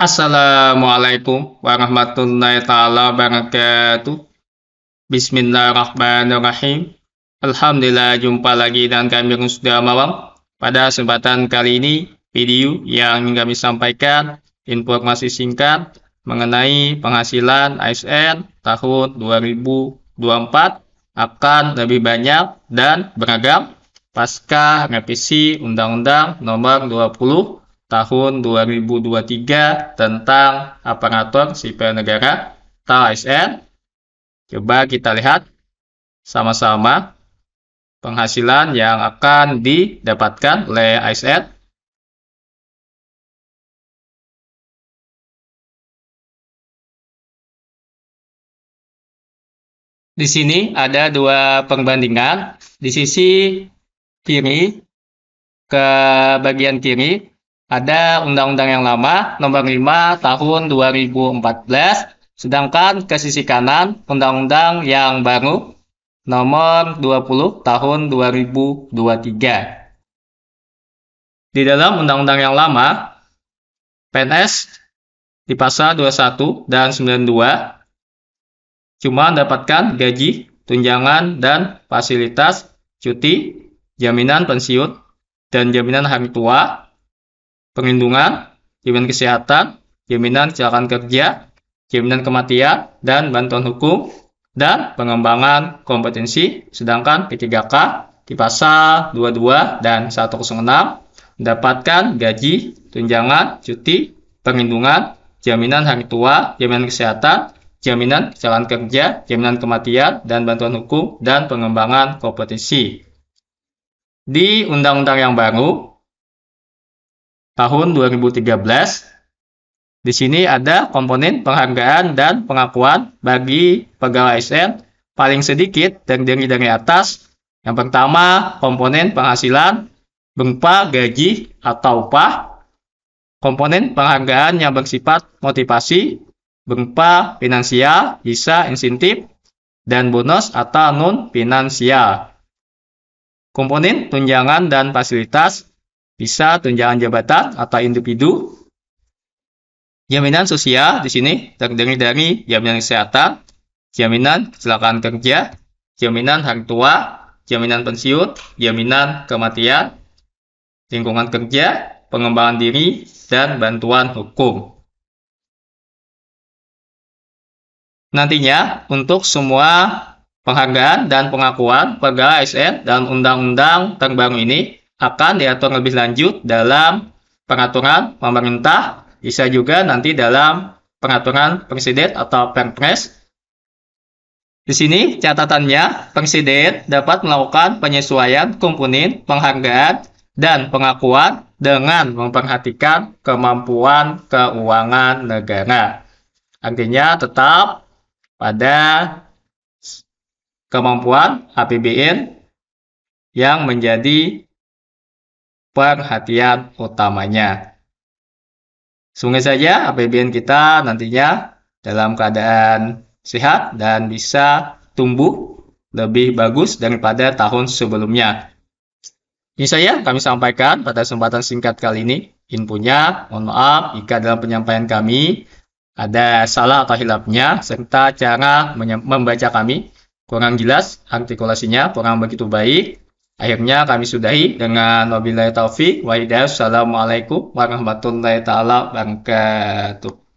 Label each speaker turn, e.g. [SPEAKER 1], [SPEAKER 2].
[SPEAKER 1] Assalamualaikum warahmatullahi taala wabarakatuh. Bismillahirrahmanirrahim. Alhamdulillah jumpa lagi dan kami sudah malam. Pada kesempatan kali ini video yang kami sampaikan informasi singkat mengenai penghasilan ASN tahun 2024 akan lebih banyak dan beragam pasca revisi Undang-Undang Nomor 20 tahun 2023 tentang aparatur sipil negara atau ASN. Coba kita lihat sama-sama penghasilan yang akan didapatkan oleh ASN. Di sini ada dua perbandingan. Di sisi kiri, ke bagian kiri, ada Undang-Undang yang lama nomor 5 tahun 2014, sedangkan ke sisi kanan Undang-Undang yang baru nomor 20 tahun 2023. Di dalam Undang-Undang yang lama, PNS di pasal 21 dan 92 cuma mendapatkan gaji, tunjangan, dan fasilitas cuti, jaminan pensiun, dan jaminan hari tua perlindungan, jaminan kesehatan, jaminan kecelakaan kerja, jaminan kematian, dan bantuan hukum, dan pengembangan kompetensi. Sedangkan P3K di pasal 22 dan 106 mendapatkan gaji, tunjangan, cuti, perlindungan, jaminan hari tua, jaminan kesehatan, jaminan kecelakaan kerja, jaminan kematian, dan bantuan hukum, dan pengembangan kompetensi. Di undang-undang yang baru, tahun 2013. Di sini ada komponen penghargaan dan pengakuan bagi pegawai ASN paling sedikit dan dari, dari atas. Yang pertama, komponen penghasilan berupa gaji atau upah. Komponen penghargaan yang bersifat motivasi berupa finansial, bisa insentif, dan bonus atau non-finansial. Komponen tunjangan dan fasilitas bisa tunjangan jabatan atau individu, jaminan sosial di sini terdiri dari jaminan kesehatan, jaminan kecelakaan kerja, jaminan hari tua, jaminan pensiun, jaminan kematian, lingkungan kerja, pengembangan diri, dan bantuan hukum. Nantinya, untuk semua penghargaan dan pengakuan pegawai ASN dan Undang-Undang terbaru ini akan diatur lebih lanjut dalam pengaturan pemerintah, bisa juga nanti dalam peraturan presiden atau perpres. Di sini catatannya, presiden dapat melakukan penyesuaian komponen penghargaan dan pengakuan dengan memperhatikan kemampuan keuangan negara. Artinya tetap pada kemampuan APBN yang menjadi perhatian utamanya. Semoga saja APBN kita nantinya dalam keadaan sehat dan bisa tumbuh lebih bagus daripada tahun sebelumnya. Ini saya kami sampaikan pada kesempatan singkat kali ini. Inpunya, mohon maaf jika dalam penyampaian kami ada salah atau hilapnya, serta cara membaca kami kurang jelas, artikulasinya kurang begitu baik, Akhirnya kami sudahi dengan wabillahi taufik wa hidayah. warahmatullahi taala wabarakatuh.